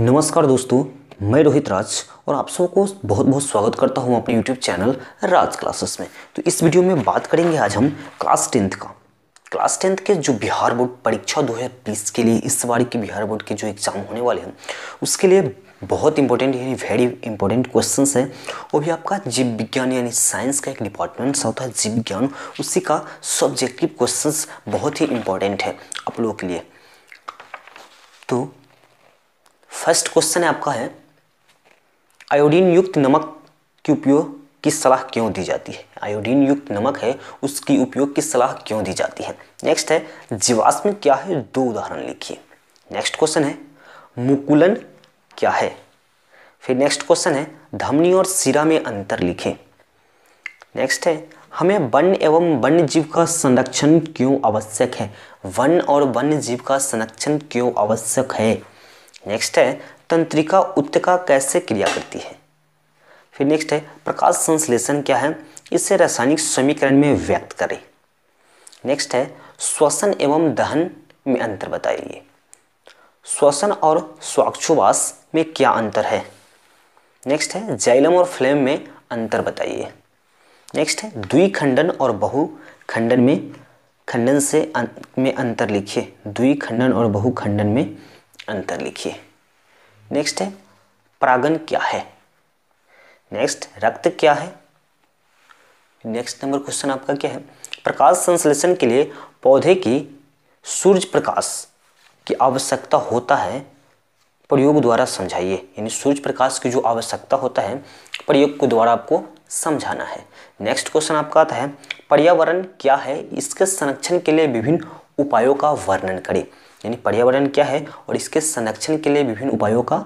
नमस्कार दोस्तों मैं रोहित राज और आप सबको बहुत बहुत स्वागत करता हूं अपने YouTube चैनल राज क्लासेस में तो इस वीडियो में बात करेंगे आज हम क्लास टेंथ का क्लास टेंथ के जो बिहार बोर्ड परीक्षा 2020 के लिए इस बार के बिहार बोर्ड के जो एग्ज़ाम होने वाले हैं उसके लिए बहुत इंपॉर्टेंट यानी वेरी इंपॉर्टेंट क्वेश्चन है वो भी आपका जीव विज्ञान यानी साइंस का एक डिपार्टमेंट होता है जीव विज्ञान उसी का सब्जेक्टिव क्वेश्चन बहुत ही इंपॉर्टेंट है आप लोगों के लिए तो फर्स्ट क्वेश्चन है आपका है आयोडीन युक्त नमक की उपयोग की सलाह क्यों दी जाती है आयोडीन युक्त नमक है उसकी उपयोग की सलाह क्यों दी जाती है नेक्स्ट है जीवाश्म क्या है दो उदाहरण लिखिए नेक्स्ट क्वेश्चन है मुकुलन क्या है फिर नेक्स्ट क्वेश्चन है धमनी और सिरा में अंतर लिखें नेक्स्ट है हमें वन एवं वन्य जीव का संरक्षण क्यों आवश्यक है वन और वन्य जीव का संरक्षण क्यों आवश्यक है नेक्स्ट है तंत्रिका उत्तका कैसे क्रिया करती है फिर नेक्स्ट है प्रकाश संश्लेषण क्या है इसे रासायनिक समीकरण में व्यक्त करें नेक्स्ट है श्वसन एवं दहन में अंतर बताइए श्वसन और स्वाक्षुवास में क्या अंतर है नेक्स्ट है जैलम और फ्लेम में अंतर बताइए नेक्स्ट है द्विखंडन और बहुखंडन में खंडन से अं, में अंतर लिखिए द्विखंडन और बहुखंडन में अंतर लिखिए नेक्स्ट है परागन क्या है नेक्स्ट रक्त क्या है नेक्स्ट नंबर क्वेश्चन आपका क्या है प्रकाश संश्लेषण के लिए पौधे की सूर्य प्रकाश की आवश्यकता होता है प्रयोग द्वारा समझाइए यानी सूर्य प्रकाश की जो आवश्यकता होता है प्रयोग के द्वारा आपको समझाना है नेक्स्ट क्वेश्चन आपका आता है पर्यावरण क्या है इसके संरक्षण के लिए विभिन्न उपायों का वर्णन करें यानी पर्यावरण क्या है और इसके संरक्षण के लिए विभिन्न उपायों का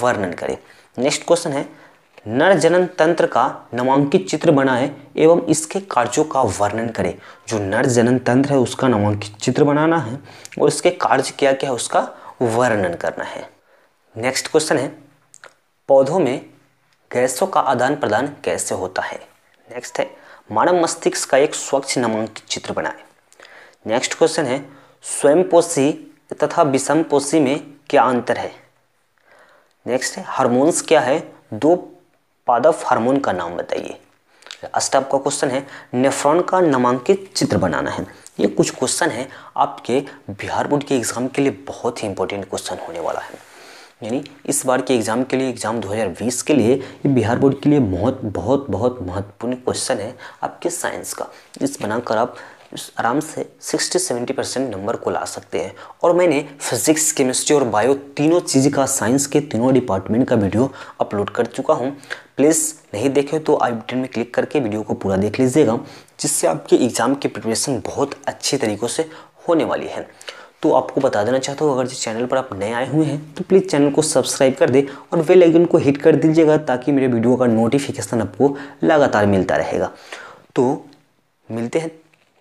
वर्णन करें नेक्स्ट क्वेश्चन है नर जनन तंत्र का नामांकित चित्र बनाएं एवं इसके कार्यों का वर्णन करें जो नर जनन तंत्र है उसका नामांकित चित्र बनाना है और इसके कार्य क्या क्या है उसका वर्णन करना है नेक्स्ट क्वेश्चन है पौधों में गैसों का आदान प्रदान कैसे होता है नेक्स्ट है मानव मस्तिष्क का एक स्वच्छ नामांकित चित्र बनाएं नेक्स्ट क्वेश्चन है स्वयंपोषी तथा विषमपोषी में क्या अंतर है नेक्स्ट है हारमोन्स क्या है दो पादप हार्मोन का नाम बताइए अस्ट आपका क्वेश्चन है नेफ्रॉन का नामांकित चित्र बनाना है ये कुछ क्वेश्चन है आपके बिहार बोर्ड के एग्ज़ाम के लिए बहुत ही इंपॉर्टेंट क्वेश्चन होने वाला है यानी इस बार के एग्ज़ाम के लिए एग्ज़ाम 2020 के लिए ये बिहार बोर्ड के लिए बहुत बहुत बहुत महत्वपूर्ण क्वेश्चन है आपके साइंस का इस बनाकर आप आराम से 60-70 परसेंट नंबर को ला सकते हैं और मैंने फिजिक्स केमिस्ट्री और बायो तीनों चीज़ का साइंस के तीनों डिपार्टमेंट का वीडियो अपलोड कर चुका हूँ प्लीज़ नहीं देखे तो आई बटन में क्लिक करके वीडियो को पूरा देख लीजिएगा जिससे आपके एग्ज़ाम की प्रिपरेशन बहुत अच्छे तरीक़ों से होने वाली है तो आपको बता देना चाहता हूँ अगर जिस चैनल पर आप नए आए हुए हैं तो प्लीज़ चैनल को सब्सक्राइब कर दे और बेल आइकन को हिट कर दीजिएगा ताकि मेरे वीडियो का नोटिफिकेशन आपको लगातार मिलता रहेगा तो मिलते हैं